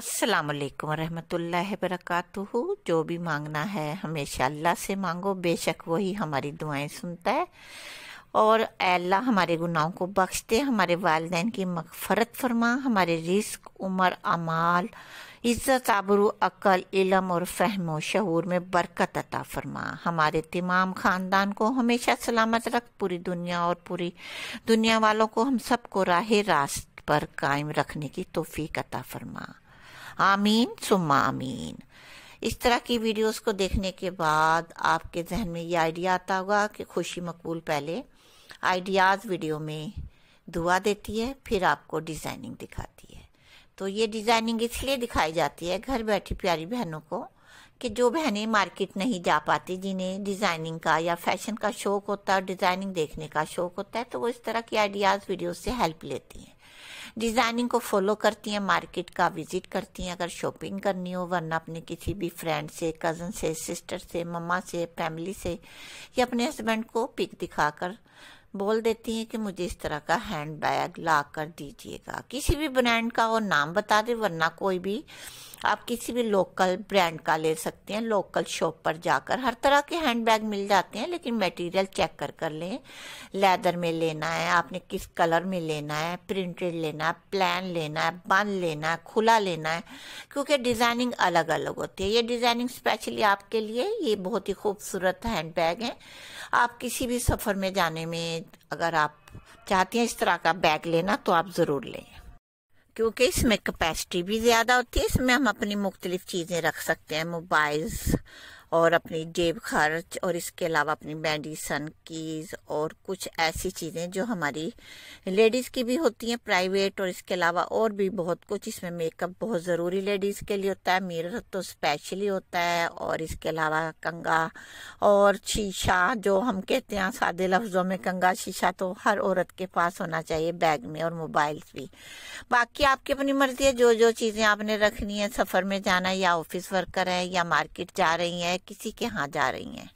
अस्सलाम वालेकुम रहमतुल्लाह बरकातुहू जो भी मांगना है हमेशा अल्लाह से मांगो बेशक वही हमारी दुआएं सुनता है और अल्लाह हमारे गुनाहों को बख्श दे हमारे वालदेन की मगफरत फरमा हमारे रिस्क उम्र अमाल इज़्ज़त आबरू अकल इलम और फहम व शहूर में बरकत अता फरमा हमारे तमाम ख़ानदान को हमेशा सलामत रख पूरी दुनिया और पूरी दुनिया वालों को हम सबको राह रास्त पर कायम रखने की तोफ़ी अता फरमा आमीन सुम आमीन इस तरह की वीडियोस को देखने के बाद आपके जहन में ये आइडिया आता होगा कि खुशी मकबूल पहले आइडियाज़ वीडियो में दुआ देती है फिर आपको डिज़ाइनिंग दिखाती है तो ये डिज़ाइनिंग इसलिए दिखाई जाती है घर बैठी प्यारी बहनों को कि जो बहनें मार्केट नहीं जा पाती जिन्हें डिज़ाइनिंग का या फैशन का शौक होता है डिज़ाइनिंग देखने का शौक होता है तो वो इस तरह की आइडियाज़ वीडियो से हेल्प लेती हैं डिज़ाइनिंग को फॉलो करती हैं मार्केट का विजिट करती हैं अगर शॉपिंग करनी हो वरना अपने किसी भी फ्रेंड से कज़न से सिस्टर से मम्मा से फैमिली से या अपने हस्बैंड को पिक दिखाकर बोल देती हैं कि मुझे इस तरह का हैंड बैग ला कर दीजिएगा किसी भी ब्रांड का वो नाम बता दे वरना कोई भी आप किसी भी लोकल ब्रांड का ले सकते हैं लोकल शॉप पर जाकर हर तरह के हैंड बैग मिल जाते हैं लेकिन मटेरियल चेक कर कर लें लेदर में लेना है आपने किस कलर में लेना है प्रिंटेड लेना है प्लान लेना है बंद लेना है खुला लेना है क्योंकि डिज़ाइनिंग अलग अलग होती है ये डिज़ाइनिंग स्पेशली आपके लिए ये बहुत ही खूबसूरत हैंड बैग है आप किसी भी सफ़र में जाने में अगर आप चाहती हैं इस तरह का बैग लेना तो आप ज़रूर लें क्योंकि इसमें कैपेसिटी भी ज़्यादा होती है इसमें हम अपनी मुख्तलिफ चीज़ें रख सकते हैं मोबाइल्स और अपनी जेब खर्च और इसके अलावा अपनी मेडिसन कीज़ और कुछ ऐसी चीज़ें जो हमारी लेडीज़ की भी होती हैं प्राइवेट और इसके अलावा और भी बहुत कुछ इसमें मेकअप बहुत ज़रूरी लेडीज़ के लिए होता है मिरर तो स्पेशली होता है और इसके अलावा कंगा और शीशा जो हम कहते हैं सादे लफ्ज़ों में कंगा शीशा तो हर औरत के पास होना चाहिए बैग में और मोबाइल्स भी बाकी आपकी अपनी मर्जी है जो जो चीज़ें आपने रखनी है सफ़र में जाना है या ऑफिस वर्कर है या मार्केट जा रही हैं किसी के यहाँ जा रही हैं